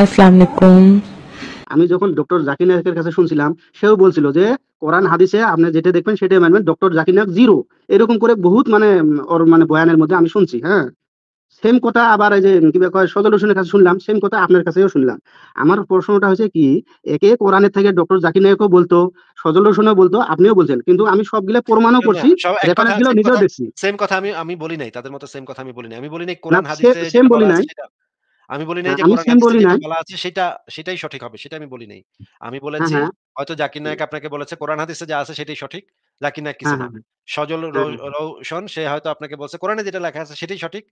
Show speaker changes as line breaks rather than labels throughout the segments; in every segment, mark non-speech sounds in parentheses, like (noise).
আসসালামু আমি যখন ডক্টর জাকির নায়কের কাছে শুনছিলাম সেও বলছিল যে কোরআন হাদিসে আপনি যেটা দেখবেন সেটাই মানবেন ডক্টর জাকির নায়ক জিরো এরকম করে বহুত মানে ওর মানে বয়ানের মধ্যে আমি শুনছি হ্যাঁ সেম কথা আবার এই যে কি কয় সজল হোসেনের কাছে শুনলাম সেম কথা আপনার কাছেও শুনলাম আমার প্রশ্নটা হচ্ছে কি একে কোরআনের থেকে ডক্টর জাকির নায়কও বলতো সজল হোসেনও বলতো আপনিও বলছেন কিন্তু আমি সবগুলো প্রমাণও করছি রেফারেন্সগুলো নিজেও দেখছি
সেম কথা আমি আমি বলি নাই তাদের মতো সেম কথা আমি বলি নাই আমি বলি নাই কোরআন হাদিসে সেম বলি নাই আমি বলি হ্যাঁ, নাই যে কোরআন বলা আছে সেটা সেটাই সঠিক হবে সেটা আমি বলি নাই আমি বলেছি হ্যাঁ, হ্যাঁ। হয়তো জাকির নায়ক আপনাকে বলেছে কোরআন হাদিসে যা আছে সেটাই সঠিক জাকির নায়ক কিছু না সজল রৌশন সে হয়তো আপনাকে বলছে কোরআনে যেটা লেখা আছে সেটাই সঠিক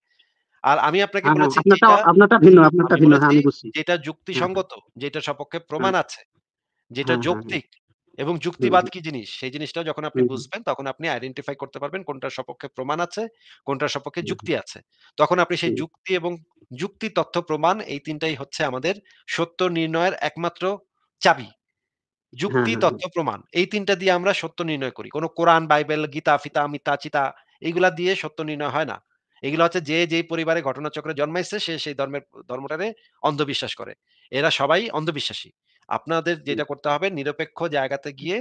আর আমি আপনাকে বলেছি আপনারটা ভিন্ন আপনারটা ভিন্ন হ্যাঁ আমি বুঝছি যেটা যুক্তিসঙ্গত যেটা সপক্ষে প্রমাণ আছে যেটা যৌক্তিক এবং যুক্তিবাদ কি জিনিস সেই জিনিসটাও যখন আপনি বুঝবেন তখন আপনি আইডেন্টিফাই করতে পারবেন কোনটার সপক্ষে প্রমাণ আছে কোনটার সপক্ষে যুক্তি আছে তখন আপনি সেই যুক্তি এবং যুক্তি তথ্য প্রমাণ এই তিনটাই হচ্ছে আমাদের সত্য নির্ণয়ের একমাত্র চাবি যুক্তি তথ্য প্রমাণ এই তিনটা দিয়ে আমরা সত্য নির্ণয় করি কোনো কোরআন বাইবেল গীতা ফিতা মিতা চিতা এইগুলা দিয়ে সত্য নির্ণয় হয় না এগুলো হচ্ছে যে যেই পরিবারে ঘটনাচক্রে জন্মাইছে সে সেই ধর্মের ধর্মটারে অন্ধবিশ্বাস করে এরা সবাই অন্ধবিশ্বাসী আপনাদের যেটা করতে হবে নিরপেক্ষ জায়গাতে গিয়ে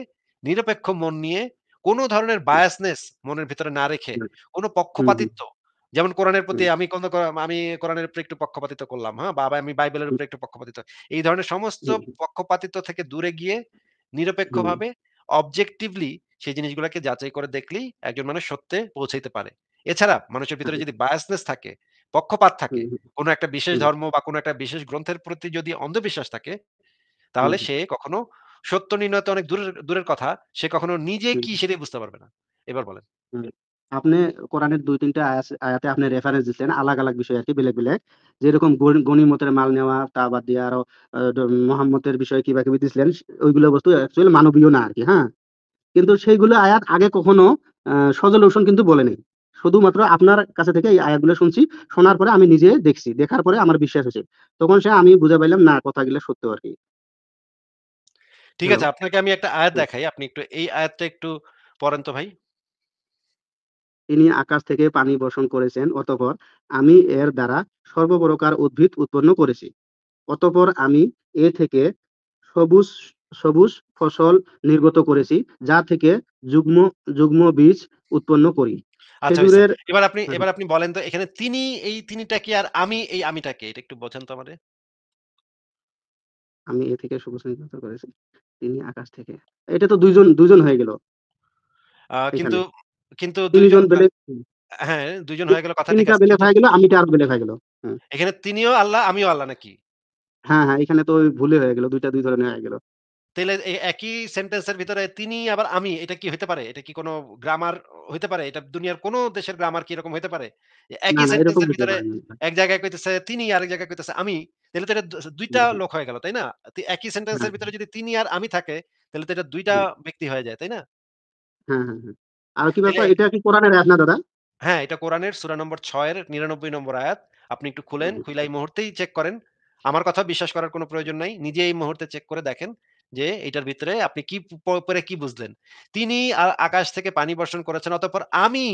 নিরপেক্ষ মন নিয়ে কোন ধরনের বায়াসনেস মনের ভিতরে না রেখে কোনো পক্ষপাতিত্ব যেমন কোরআনের প্রতি আমি কোন আমি কোরআনের উপরে একটু পক্ষপাতিত করলাম হ্যাঁ বাবা আমি বাইবেলের উপরে একটু পক্ষপাতিত এই ধরনের সমস্ত পক্ষপাতিত্ব থেকে দূরে গিয়ে নিরপেক্ষভাবে অবজেক্টিভলি সেই জিনিসগুলোকে যাচাই করে দেখলেই একজন মানুষ সত্যে পৌঁছাইতে পারে এছাড়া মানুষের ভিতরে যদি বায়াসনেস থাকে পক্ষপাত থাকে কোনো একটা বিশেষ ধর্ম বা কোনো একটা বিশেষ গ্রন্থের প্রতি যদি অন্ধবিশ্বাস থাকে তাহলে সে কখনো সত্য নির্ণয় তো অনেক দূরের দূরের কথা সে কখনো নিজে কি সেটাই বুঝতে পারবে না এবার বলেন
আপনি কোরআনের দুই তিনটা আয়াতে আপনি রেফারেন্স দিচ্ছেন আলাগ আলাগ বিষয় আর কি বেলেগ বেলেগ যেরকম গণিমতের মাল নেওয়া তা বাদ দিয়ে আরো মোহাম্মতের বিষয়ে কি বাকি দিচ্ছিলেন ওইগুলো বস্তু মানবীয় না আর কি হ্যাঁ কিন্তু সেইগুলো আয়াত আগে কখনো সজলউশন কিন্তু বলে নেই শুধুমাত্র আপনার কাছে থেকে এই আয়াতগুলো শুনছি শোনার পরে আমি নিজে দেখছি দেখার পরে আমার বিশ্বাস হয়েছে তখন সে আমি বুঝে পাইলাম না কথাগুলো সত্য আর কি
ঠিক আছে আপনাকে আমি একটা আয়াত দেখাই আপনি একটু এই আয়াতটা একটু পড়েন তো ভাই
তিনি আকাশ থেকে পানি বর্ষণ করেছেন অতঃপর আমি এর দ্বারা সর্বপ্রকার উদ্ভিদ উৎপন্ন করেছি অতঃপর আমি এ থেকে সবুজ সবুজ ফসল নির্গত করেছি যা থেকে যুগ্ম যুগ্ম বীজ উৎপন্ন করি আচ্ছা
এবার আপনি এবার আপনি বলেন তো এখানে তিনি এই তিনিটা কি আর আমি এই আমিটা কে এটা একটু তো
আমি এ থেকে করেছি তিনি আকাশ থেকে এটা তো দুইজন দুইজন হয়ে গেল
কিন্তু কিন্তু দুইজন হ্যাঁ দুইজন হয়ে গেল কথা ঠিক আছে হয়ে গেল
আমিটা আর বেলেফ হয়ে গেল
এখানে তিনিও আল্লাহ আমিও আল্লাহ নাকি
হ্যাঁ হ্যাঁ এখানে তো ভুলে হয়ে গেল দুইটা দুই ধরনের হয়ে গেল
তাহলে একই সেন্টেন্সের ভিতরে তিনি আবার আমি এটা কি হতে পারে এটা কি কোনো গ্রামার হতে পারে এটা দুনিয়ার কোন দেশের গ্রামার কি এরকম হতে পারে একই সেন্টেন্সের ভিতরে এক জায়গায় কইতেছে তিনি আরেক জায়গায় কইতেছে আমি তাহলে তো এটা দুইটা লোক হয়ে গেল তাই না একই সেন্টেন্সের হ্যাঁ, ভিতরে হ্যাঁ। যদি তিনি আর আমি থাকে তাহলে তো এটা দুইটা ব্যক্তি হয়ে যায় তাই না
হ্যাঁ, আর কি ব্যাপার এটা কি কোরআনের আয়াত না দাদা
হ্যাঁ এটা কোরআনের সূরা নম্বর 6 এর 99 নম্বর আয়াত আপনি একটু খুলেন খুলাই মুহূর্তেই চেক করেন আমার কথা বিশ্বাস করার কোনো প্রয়োজন নাই নিজে এই মুহূর্তে চেক করে দেখেন যে এটার ভিতরে আপনি কি পরে কি বুঝলেন তিনি আকাশ থেকে পানি বর্ষণ করেছেন অতঃপর আমি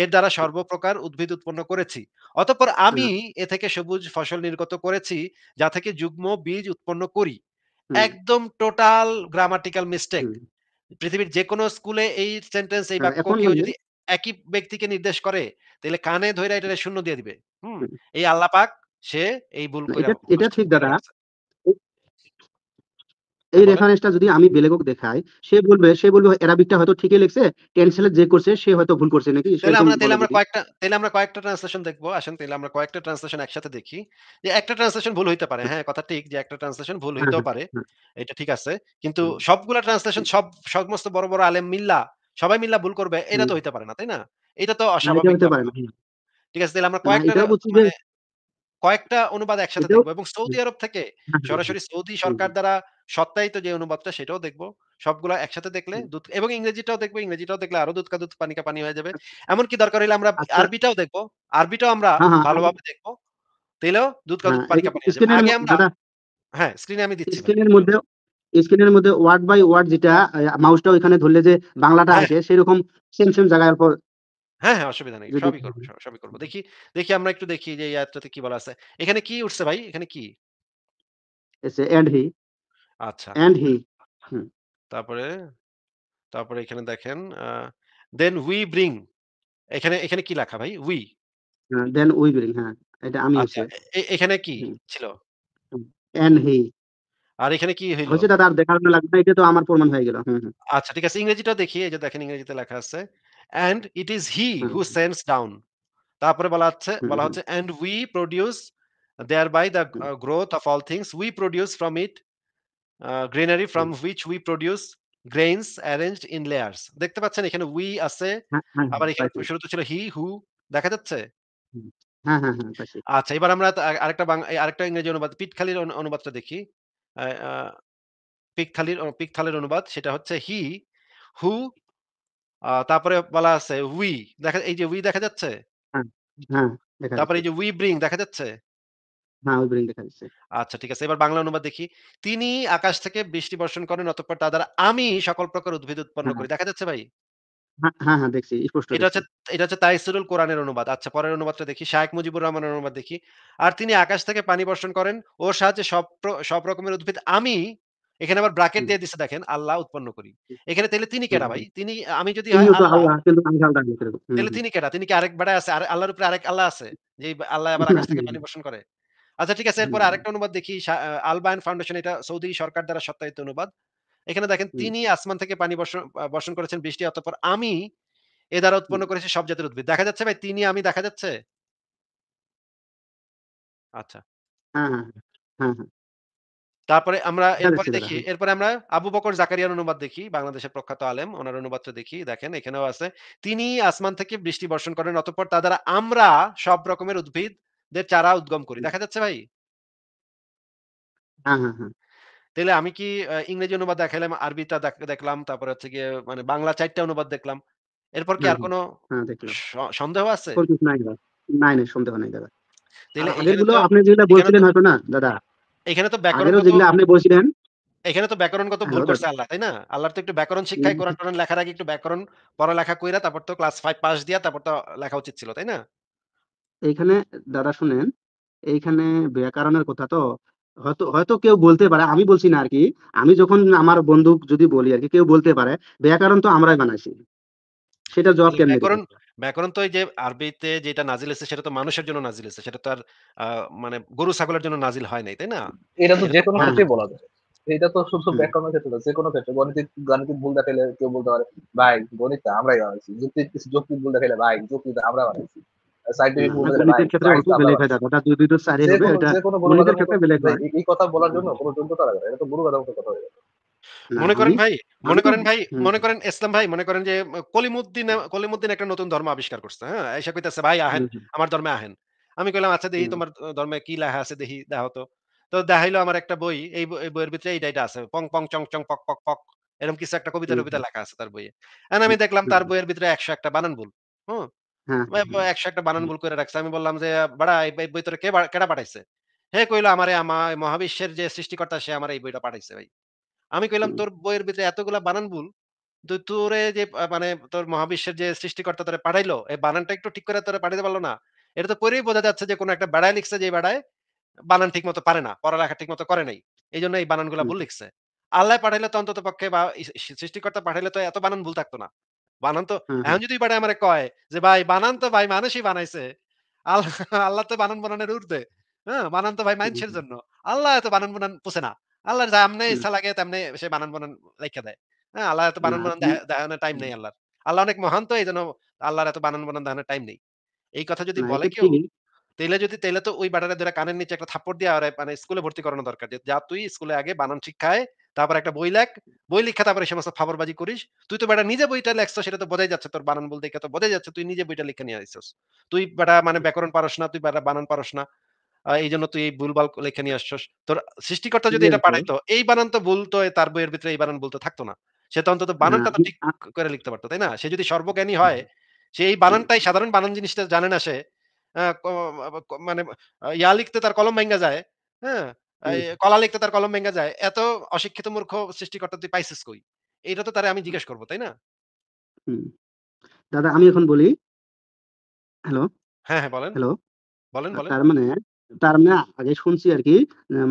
এর দ্বারা সর্বপ্রকার উদ্ভিদ উৎপন্ন করেছি অতঃপর আমি এ থেকে সবুজ ফসল নির্গত করেছি যা থেকে যুগ্ম বীজ উৎপন্ন করি একদম টোটাল গ্রামাটিক্যাল মিস্টেক পৃথিবীর যে কোনো স্কুলে এই সেন্টেন্স এই হ্যাঁ, বাক্য কেউ যদি একই ব্যক্তিকে নির্দেশ করে তাহলে কানে ধরে এটা শূন্য দিয়ে দিবে হুম এই আল্লাপাক সে এই ভুল করে
এটা ঠিক দাদা এই রেফারেন্সটা যদি আমি বেলেগক দেখাই সে বলবে সে বলবে অ্যারাবিকটা হয়তো ঠিকই লেখছে টেনসেলে যে করছে সে হয়তো ভুল করছে নাকি তাহলে আমরা তাহলে আমরা কয়েকটা
তাহলে আমরা কয়েকটা ট্রান্সলেশন দেখব আসেন তাহলে আমরা কয়েকটা ট্রান্সলেশন একসাথে দেখি যে একটা ট্রান্সলেশন ভুল হইতে পারে হ্যাঁ কথা ঠিক যে একটা ট্রান্সলেশন ভুল হ্যাঁ, হইতেও হ্যাঁ, পারে হ্যাঁ। এটা ঠিক আছে কিন্তু সবগুলা ট্রান্সলেশন সব সমস্ত বড় বড় আলেম মিল্লা সবাই মিল্লা ভুল করবে এটা তো হইতে পারে না তাই না এটা তো অস্বাভাবিক পারে না ঠিক আছে তাহলে আমরা কয়েকটা কয়েকটা অনুবাদ একসাথে দেখবো এবং সৌদি আরব থেকে হ্যাঁ, হ্যাঁ, সরাসরি সৌদি সরকার দ্বারা সত্যায়িত যে অনুবাদটা সেটাও দেখবো সবগুলো একসাথে দেখলে দুধ এবং ইংরেজিটাও দেখবো ইংরেজিটাও দেখলে আরো দুধ কা দুধ পানিকা পানি হয়ে যাবে আচ্ছা। এমন কি দরকার হলে আমরা আচ্ছা। আরবিটাও দেখবো আরবিটাও আমরা হ্যাঁ, ভালোভাবে দেখবো তাইলেও দুধ দুধ পানিকা পানি আগে আমরা
হ্যাঁ স্ক্রিনে আমি দিচ্ছি স্ক্রিনের মধ্যে স্ক্রিনের মধ্যে ওয়ার্ড বাই ওয়ার্ড যেটা মাউসটা ওখানে ধরলে যে বাংলাটা আসে সেরকম সেম সেম জায়গার পর
হ্যাঁ হ্যাঁ অসুবিধা নেই সবই করবো সবই করবো দেখি দেখি আমরা একটু দেখি যে এই কি বলা আছে এখানে কি উঠছে ভাই এখানে কি এন্ড হি আচ্ছা এন্ড হি তারপরে তারপরে এখানে দেখেন দেন উই ব্রিং এখানে এখানে কি লেখা ভাই
উই দেন উই ব্রিং হ্যাঁ এটা আমি আচ্ছা,
এখানে কি ছিল এন্ড হি আর এখানে কি হইল হইছে দাদা আর
দেখার লাগবে এটা তো আমার প্রমাণ হয়ে গেল
আচ্ছা ঠিক আছে ইংরেজিটা দেখি এই যে দেখেন ইংরেজিতে লেখা আছে and it is he who sends down তারপরে বলা হচ্ছে বলা হচ্ছে and we produce thereby the growth of all things we produce from it greenery from which we produce grains arranged in layers দেখতে পাচ্ছেন এখানে উই আছে হ্যাঁ, হ্যাঁ, হ্যাঁ, আবার এখানে শুরু তো ছিল হি হু দেখা যাচ্ছে আচ্ছা এবার আমরা আরেকটা আরেকটা ইংরেজি অনুবাদ পিটখালির অনুবাদটা দেখি পিক আ পিক অ অনুবাদ সেটা হচ্ছে হি হু তারপরে বলা আছে উই দেখা এই যে উই দেখা যাচ্ছে?
হ্যাঁ, হ্যাঁ, তারপরে
এই যে উই ব্রিং দেখা যাচ্ছে?
হ্যাঁ, দেখা যাচ্ছে।
আচ্ছা ঠিক আছে। এবার বাংলা অনুবাদ দেখি। তিনি আকাশ থেকে বৃষ্টি বর্ষণ করেন অতঃপর তা দ্বারা আমি সকল প্রকার উদ্ভিদ উৎপন্ন হ্যাঁ, করি। দেখা যাচ্ছে ভাই?
হ্যাঁ, হ্যাঁ, হ্যাঁ, আচ্ছা,
আর তিনি আকাশ থেকে পানি বর্ষণ করেন ওর সাহায্যে সব রকমের উদ্ভিদ আমি এখানে আবার ব্রাকেট দিয়ে দেখেন আল্লাহ উৎপন্ন করি এখানে তাহলে তিনি কেনা ভাই তিনি আমি যদি তিনি কেনা তিনি কি আরেক বেড়ায় আছে আর আল্লাহর উপরে আরেক আল্লাহ আছে যে আল্লাহ আবার আকাশ থেকে পানি (laughs) বর্ষণ করে আচ্ছা ঠিক আছে এরপর আরেকটা অনুবাদ দেখি আলবায়ন ফাউন্ডেশন এটা সৌদি সরকার দ্বারা সত্যায়িত অনুবাদ এখানে দেখেন তিনি আসমান থেকে পানি বর্ষণ বর্ষণ করেছেন বৃষ্টি অতঃপর আমি এ দ্বারা উৎপন্ন করেছি সব জাতির উদ্ভিদ দেখা যাচ্ছে ভাই তিনি আমি দেখা যাচ্ছে আচ্ছা
হ্যাঁ, হ্যাঁ, হ্যাঁ,
তারপরে আমরা এরপরে দেখি এরপরে আমরা আবু বকর জাকারিয়ার অনুবাদ দেখি বাংলাদেশের প্রখ্যাত আলেম ওনার অনুবাদ তো দেখি দেখেন এখানেও আছে তিনি আসমান থেকে বৃষ্টি বর্ষণ করেন অতঃপর তা দ্বারা আমরা সব রকমের উদ্ভিদদের চারা উদ্গম করি দেখা যাচ্ছে ভাই তাহলে আমি কি ইংরেজি অনুবাদ দেখাইলাম আরবিটা দেখলাম তারপরে হচ্ছে গিয়ে মানে বাংলা চারটা অনুবাদ দেখলাম এরপর কি আর কোনো হ্যাঁ, সন্দেহ আছে
নাই সন্দেহ নাই দাদা
তাহলে এগুলো আপনি
বলছিলেন হয়তো না দাদা
এখানে তো ব্যাকরণ আপনি বলছিলেন এখানে তো ভুল হ্যাঁ, করছে আল্লাহ তাই না আল্লাহর তো একটু ব্যাকরণ হ্যাঁ, শিক্ষায় কোরআন লেখার আগে একটু ব্যাকরণ পড়ালেখা কইরা তারপর তো ক্লাস 5 পাস দিয়া তারপর তো লেখা উচিত ছিল তাই না
এইখানে দাদা শুনেন এইখানে ব্যাকরণের কথা তো হয়তো হয়তো কেউ বলতে পারে আমি বলছি না আর কি আমি যখন আমার বন্ধু যদি বলি আর কি কেউ বলতে পারে ব্যাকরণ তো আমরাই বানাইছি সেটা জবাব কেন ব্যাকরণ
ব্যাকরণ তো এই যে আরবিতে যেটা নাজিল হয়েছে সেটা তো মানুষের জন্য নাজিল হয়েছে সেটা তো আর মানে গরু ছাগলের জন্য নাজিল হয় নাই তাই না
এটা তো যে কোনো ক্ষেত্রে বলা যায় এটা তো শুধু ব্যাকরণের ক্ষেত্রে না যে কোনো ক্ষেত্রে গণিত গাণিতিক ভুল দেখাইলে কেউ বলতে পারে ভাই গণিত আমরাই বানাইছি যুক্তি যুক্তি ভুল দেখাইলে ভাই যুক্তি আমরাই বানাইছি হ্যাঁ, মনে করেন ভাই মনে করেন
ভাই মনে করেন ইসলাম ভাই মনে করেন যে কলিমুদ্দিন কলিমুদ্দিন একটা নতুন ধর্ম আবিষ্কার করছে হ্যাঁ এসে কইতাছে ভাই আহেন আমার ধর্মে আহেন আমি কইলাম আচ্ছা দেখি তোমার ধর্মে কি লেখা আছে দেখি দেখো তো তো দেখাইলো আমার একটা বই এই বইয়ের ভিতরে এইটা এটা আছে পং পং চং চং পক পক পক এরকম কিছু একটা কবিতা কবিতা লেখা আছে তার বইয়ে আমি দেখলাম তার বইয়ের ভিতরে একশো একটা বানান ভুল হম হ্যাঁ। একশো একটা বানান ভুল করে রাখছে আমি বললাম যে বাড়া এই বই তোরা কে কেটা পাঠাইছে হে কইলো আমারে আমার মহাবিশ্বের যে সৃষ্টিকর্তা সে আমার এই বইটা পাঠাইছে ভাই আমি কইলাম তোর বইয়ের ভিতরে এতগুলা বানান ভুল তোরে যে মানে তোর মহাবিশ্বের যে সৃষ্টিকর্তা তোরে পাঠাইলো এই বানানটা একটু ঠিক করে তোরে পাঠাইতে পারলো না এটা তো পরেই বোঝা যাচ্ছে যে কোনো একটা বেড়ায় লিখছে যে বেড়ায় বানান ঠিক মতো পারে না পড়ালেখা ঠিক মতো করে নাই এই জন্য এই বানানগুলা ভুল লিখছে আল্লাহ পাঠাইলে তো অন্তত পক্ষে বা সৃষ্টিকর্তা পাঠাইলে তো এত বানান ভুল থাকতো না বানান তো এখন যদি পারে আমার কয় যে ভাই বানান তো ভাই মানুষই বানাইছে আল্লাহ তো বানান বানানের উর্ধে হ্যাঁ বানান তো ভাই মানুষের জন্য আল্লাহ তো বানান বানান পুষে না আল্লাহর যা আমনে ইচ্ছা লাগে তেমনি সে বানান বানান লেখা দেয় হ্যাঁ আল্লাহ এত বানান বানান দেখানোর টাইম নেই আল্লাহর আল্লাহ অনেক মহান তো এই জন্য আল্লাহর এত বানান বানান দেখানোর টাইম নেই এই কথা যদি হ্যাঁ, বলে কেউ তেলে যদি তেলে তো ওই বাটারে ধরে কানের নিচে একটা থাপড় দিয়ে আর মানে স্কুলে ভর্তি করানো দরকার যে যা তুই স্কুলে আগে বানান শিক্ষায় তারপর একটা বই লেখ বই লিখা তারপরে সমস্ত ফাবরবাজি করিস তুই তো বেটা নিজে বইটা লেখছ সেটা তো বোঝাই যাচ্ছে তোর বানান বলতে তো বোঝাই যাচ্ছে তুই নিজে বইটা লিখে নিয়ে আসছিস তুই বেটা মানে ব্যাকরণ পারস না তুই বেটা বানান পারস না এই জন্য তুই এই ভুলভাল লেখে নিয়ে আসছস তোর সৃষ্টিকর্তা যদি এটা পাঠাইতো এই বানান তো বলতো তার বইয়ের ভিতরে এই বানান বলতে থাকতো না সে তো অন্তত বানানটা তো ঠিক করে লিখতে পারতো তাই না সে যদি সর্বজ্ঞানী হয় সে এই বানানটাই সাধারণ বানান জিনিসটা জানে না সে মানে ইয়া লিখতে তার কলম ভেঙ্গা যায় হ্যাঁ কলা লিখতে তার কলম ভেঙে যায় এত অশিক্ষিত মূর্খ সৃষ্টিকর্তা তুই পাইছিস কই এটা তো তারা আমি জিজ্ঞেস করব তাই না
দাদা আমি এখন বলি হ্যালো হ্যাঁ হ্যাঁ বলেন হ্যালো বলেন বলেন তার মানে তার মানে আগে শুনছি আর কি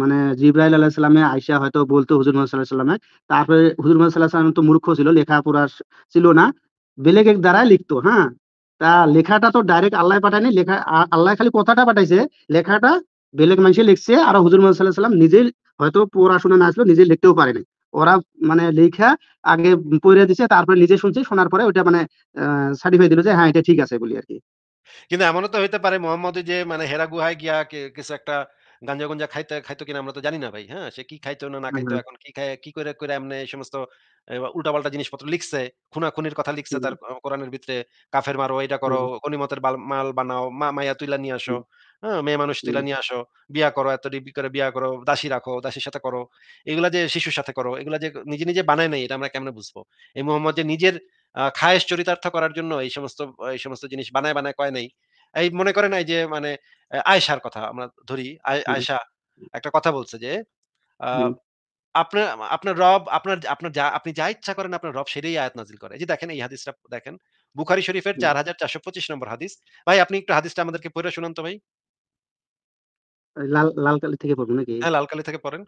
মানে জিব্রাইল আল্লাহ সাল্লামে আয়সা হয়তো বলতো হুজুর মোহাম্মদ সাল্লাহ সাল্লামে তারপরে হুজুর মোহাম্মদ সাল্লাহ সাল্লাম তো মূর্খ ছিল লেখা পড়া ছিল না বেলেগ এক দ্বারাই লিখতো হ্যাঁ তা লেখাটা তো ডাইরেক্ট আল্লাহ পাঠায়নি লেখা আল্লাহ খালি কথাটা পাঠাইছে লেখাটা বেলেগ মানুষে লিখছে আর হুজুর মোহাম্মদ নিজে হয়তো পড়াশোনা না আসলো নিজে লিখতেও পারেনি ওরা মানে লেখা আগে পড়ে দিছে তারপরে নিজে শুনছে শোনার পরে ওটা মানে সার্টিফাই দিল যে হ্যাঁ এটা ঠিক আছে বলি আর কি কিন্তু
এমনও তো হইতে পারে মোহাম্মদ যে মানে হেরা গুহায় গিয়া কিছু একটা গাঞ্জা গুঞ্জা খাইতে খাইতো কিনা আমরা তো জানি না ভাই হ্যাঁ সে কি খাইতো না না খাইতো এখন কি খায় কি করে করে এমনি এই সমস্ত উল্টাপাল্টা জিনিসপত্র লিখছে খুনা খুনির কথা লিখছে তার কোরআনের ভিতরে কাফের মারো এটা করো গনিমতের মাল বানাও মা মায়া তুইলা নিয়ে আসো হ্যাঁ মেয়ে মানুষ তুলে নিয়ে আসো বিয়া করো এত ডিগ্রি করে বিয়া করো দাসী রাখো দাসীর সাথে করো এগুলা যে শিশুর সাথে করো এগুলা যে নিজে নিজে বানায় নাই এটা আমরা কেমন বুঝবো এই মোহাম্মদ যে নিজের খায়েশ চরিতার্থ করার জন্য এই সমস্ত এই সমস্ত জিনিস বানায় বানায় কয় নাই এই মনে করে নাই যে মানে আয়সার কথা আমরা ধরি আয়সা একটা কথা বলছে যে আপনার আপনার রব আপনার আপনার যা আপনি যা ইচ্ছা করেন আপনার রব সেটাই আয়াত নাজিল করে যে দেখেন এই হাদিসটা দেখেন বুখারি শরীফের চার হাজার চারশো পঁচিশ নম্বর হাদিস ভাই আপনি একটু হাদিসটা আমাদেরকে পড়ে শুনান তো ভাই
লাল লালকালি থেকে পড়বো নাকি? হ্যাঁ, লালকালি থেকে পড়েন।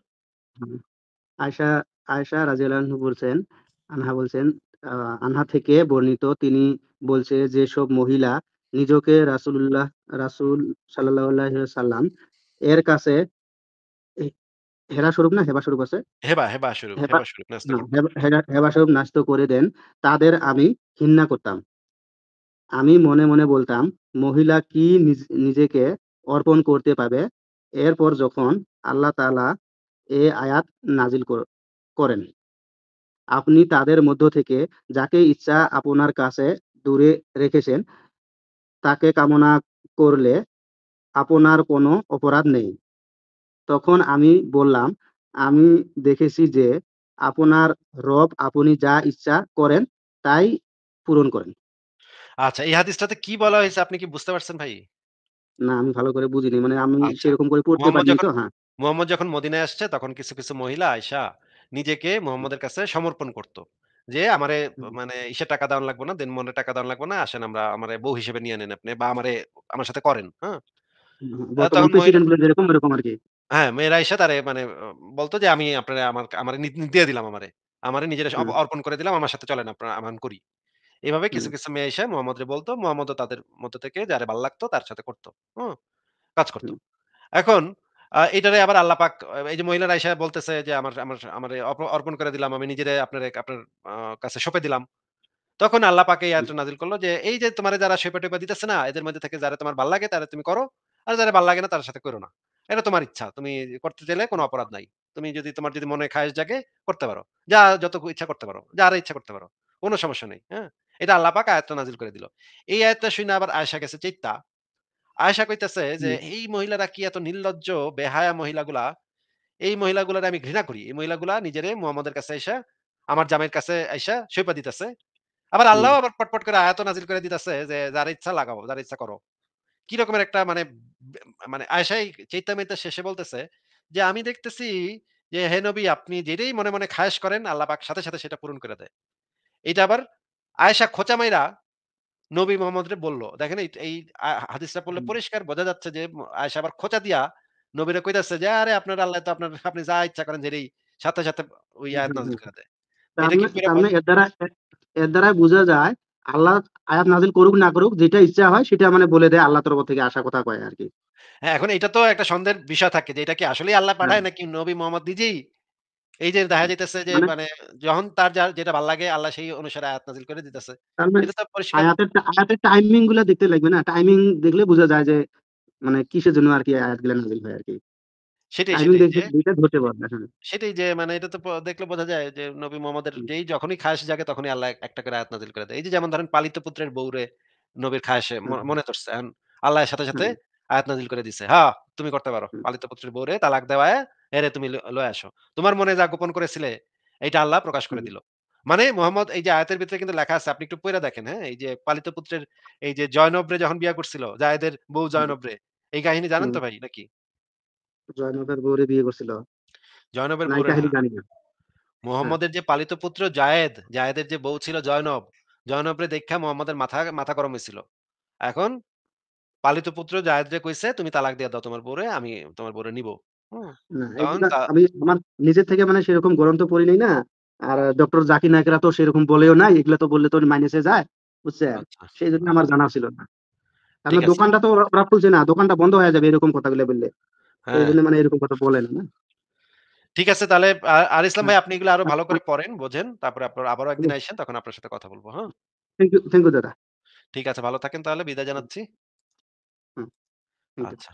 আয়সা আয়সা আয়শা বলছেন আনহা বলছেন আনহা থেকে বর্ণিত তিনি বলছে যে সব মহিলা নিজকে রাসুল্লাহ রাসুল সাল্লাল্লাহু আলাইহি এর কাছে হে হেরা স্বরূপ না হেবা স্বরূপ আছে?
হেবা, হেবা স্বরূপ, হেবা
হেবা হেবা হেবা স্বরূপ ন্যস্ত করে দেন, তাদের আমি ঘৃণা করতাম। আমি মনে, মনে বলতাম, "মহিলা কি নিজেকে অর্পণ করতে পাবে?" এরপর যখন আল্লাহ তালা এ আয়াত নাজিল করেন আপনি তাদের মধ্য থেকে যাকে ইচ্ছা আপনার কাছে দূরে রেখেছেন তাকে কামনা করলে আপনার কোনো অপরাধ নেই তখন আমি বললাম আমি দেখেছি যে আপনার রব আপনি যা ইচ্ছা করেন তাই পূরণ করেন
আচ্ছা এই হাদিসটাতে কি বলা হয়েছে আপনি কি বুঝতে পারছেন ভাই
না আমি ভালো করে বুঝিনি। মানে আমি আচ্ছা। সেরকম করে পড়তে মুহাম্মদ পারিনি তো, হ্যাঁ।
মোহাম্মদ যখন মদিনায় আসছে তখন কিছু, কিছু মহিলা আয়সা নিজেকে মোহাম্মদের কাছে সমর্পণ করত। যে আমারে মানে ইসে টাকা দেওয়ান লাগবো না, মনে টাকা দেওয়ান লাগবো না। আসেন আমরা আমার বউ হিসেবে নিয়ে নেন আপনি বা আমারে আমার সাথে করেন। হ্যাঁ? তখন হ্যাঁ, মেয়েরা এসে তারে মানে বলতো যে আমি আপনারে আমার আমার দিয়ে দিলাম আমারে। আমার নিজের অর্পণ করে দিলাম। আমার সাথে চলেন আপনারা আমান করি। এভাবে কিছু কিছু মেয়ে এসে মোহাম্মদ বলতো, মোহাম্মদ তাদের মধ্যে থেকে যারে ভাল লাগতো তার সাথে করতো হম কাজ করতো এখন এটারে আবার আল্লাহ পাক এই যে মহিলারা আইসা বলতেছে যে আমার আমার আমার অর্পণ করে দিলাম। আমি নিজেরে আপনার আপনার কাছে সঁপে দিলাম। তখন আল্লাহ পাকে এই নাজিল করলো যে, "এই যে তোমার যারা সেপে টেপে দিতেছে না? এদের মধ্যে থেকে যারা তোমার ভাল লাগে তারা তুমি করো। আর যারা ভাল লাগে না তার সাথে করো না। এটা তোমার ইচ্ছা। তুমি করতে চাইলে কোনো অপরাধ নাই। তুমি যদি তোমার যদি মনে খায়েশ জাগে করতে পারো। যা যত ইচ্ছা করতে পারো। যারে ইচ্ছা করতে পারো। কোনো সমস্যা নেই।" হ্যাঁ? এটা আল্লাহ পাক আয়াত নাজিল করে দিল এই আয়াতটা শুনে আবার আয়সা গেছে চিত্তা আয়সা কইতেছে যে এই মহিলারা কি এত নির্লজ্জ বেহায়া মহিলাগুলা এই মহিলাগুলার আমি ঘৃণা করি এই মহিলাগুলা নিজেরে মুহাম্মদের কাছে এসে আমার জামের কাছে এসে সৈপা দিতেছে আবার আল্লাহ আবার পটপট করে আয়াত নাজিল করে দিতেছে যে যার ইচ্ছা লাগাও যার ইচ্ছা করো কি রকমের একটা মানে মানে আয়সাই চৈতামিতা শেষে বলতেছে যে আমি দেখতেছি যে হে নবী আপনি যেটাই মনে মনে খায়েশ করেন আল্লাহ পাক সাথে সাথে সেটা পূরণ করে দেয় এটা আবার আয়েশা মাইরা নবী মোহাম্মদ বলল দেখেন এই হাদিসটা পড়লে পরিষ্কার বোঝা যাচ্ছে যে আয়েশা আবার খোঁচা দিয়া নবীরা কইতাছে যে আরে আপনার আল্লাহ তো আপনার আপনি যা ইচ্ছা করেন যেই সাথে সাথে ওই আয়াত নাজিল করে দেয়
এর দ্বারা বোঝা যায় আল্লাহ আয়াত নাজিল করুক না করুক যেটা ইচ্ছা হয় সেটা মানে বলে দেয় আল্লাহ তরফ থেকে আসা কথা কয় আর কি
হ্যাঁ এখন এটা তো একটা সন্দেহের বিষয় থাকে যে এটা কি আসলে আল্লাহ পাঠায় নাকি নবী মোহাম্মদ নিজেই এই যে দেখা হ্যাঁ, যাইতেছে যে মানে, মানে যখন তার যেটা ভালো লাগে আল্লাহ সেই অনুসারে আয়াত নাজিল করে দিতেছে
মানে আয়াতের টাইমিং গুলো দেখতে লাগবে না টাইমিং দেখলে বোঝা যায় যে মানে কিসের জন্য আর কি আয়াত গুলো নাজিল হয় আর কি
সেটাই যে মানে এটা তো দেখলে বোঝা যায় যে নবী মোহাম্মদের যেই যখনই খাস জাগে তখনই আল্লাহ একটা করে আয়াত নাজিল করে দেয় এই যে যেমন ধরেন পালিত পুত্রের বউরে নবীর খাসে মনে করছে আল্লাহর সাথে সাথে আয়াত নাজিল করে দিছে হ্যাঁ তুমি করতে পারো পালিত পুত্রের বউরে তালাক দেওয়ায় এরে তুমি লয়ে আসো তোমার মনে যা গোপন করেছিলে এটা আল্লাহ প্রকাশ করে দিল মানে মোহাম্মদ এই যে আয়াতের ভিতরে কিন্তু লেখা আছে আপনি একটু পয়রা দেখেন হ্যাঁ এই যে পালিত পুত্রের এই যে জয়নবরে যখন বিয়ে করছিল জায়দের বউ জয়নবরে এই কাহিনী জানেন তো ভাই নাকি
জয়নবের বউরে বিয়ে করছিল
জয়নবের বউরে জানি
না হ্যাঁ। মোহাম্মদের
যে পালিত পুত্র জায়েদ জায়েদের যে বউ ছিল জয়নব জয়নবরে দেখা মোহাম্মদের মাথা মাথা গরম হয়েছিল এখন পালিত পুত্র জায়েদরে কইছে তুমি তালাক দিয়ে দাও তোমার বউরে আমি তোমার বউরে নিব
নিজের আমি আমার থেকে মানে সেরকম গ্রন্থ পড়ি নাই না। আর ডক্টর জাকির নায়েকরা তো সেরকম বলেও নাই। এগুলা তো বললে তো মাইনাসে যায়। বুঝছে আচ্ছা, আচ্ছা। সেই জন্য আমার জানা ছিল না। কারণ দোকানটা তো ওরা খুলছে না। দোকানটা বন্ধ হয়ে যাবে এরকম কথাগুলো বললে। তো হ্যাঁ। জন্য মানে এরকম কথা বলে না,
ঠিক আছে তাহলে আর ইসলাম হ্যাঁ। ভাই আপনি এগুলো আরো ভালো আচ্ছা। করে পড়েন, বোঝেন। তারপরে আপনার আবারও একদিন আসেন তখন আপনার সাথে কথা বলবো হ্যাঁ?
থ্যাংক ইউ থ্যাংক ইউ দাদা।
ঠিক আছে, ভালো থাকেন তাহলে বিদায় জানাচ্ছি।
হুম, আচ্ছা।